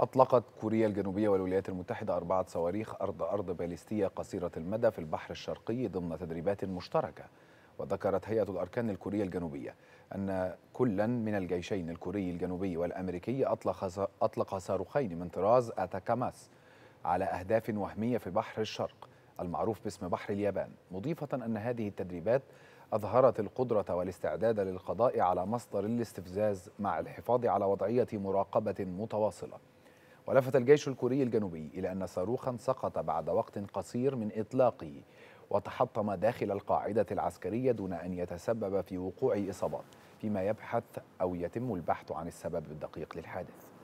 أطلقت كوريا الجنوبية والولايات المتحدة أربعة صواريخ أرض أرض باليستية قصيرة المدى في البحر الشرقي ضمن تدريبات مشتركة وذكرت هيئة الأركان الكورية الجنوبية أن كلا من الجيشين الكوري الجنوبي والأمريكي أطلق, أطلق صاروخين من طراز أتاكاماس على أهداف وهمية في بحر الشرق المعروف باسم بحر اليابان مضيفة أن هذه التدريبات أظهرت القدرة والاستعداد للقضاء على مصدر الاستفزاز مع الحفاظ على وضعية مراقبة متواصلة ولفت الجيش الكوري الجنوبي إلى أن صاروخا سقط بعد وقت قصير من إطلاقه وتحطم داخل القاعدة العسكرية دون أن يتسبب في وقوع إصابات فيما يبحث أو يتم البحث عن السبب الدقيق للحادث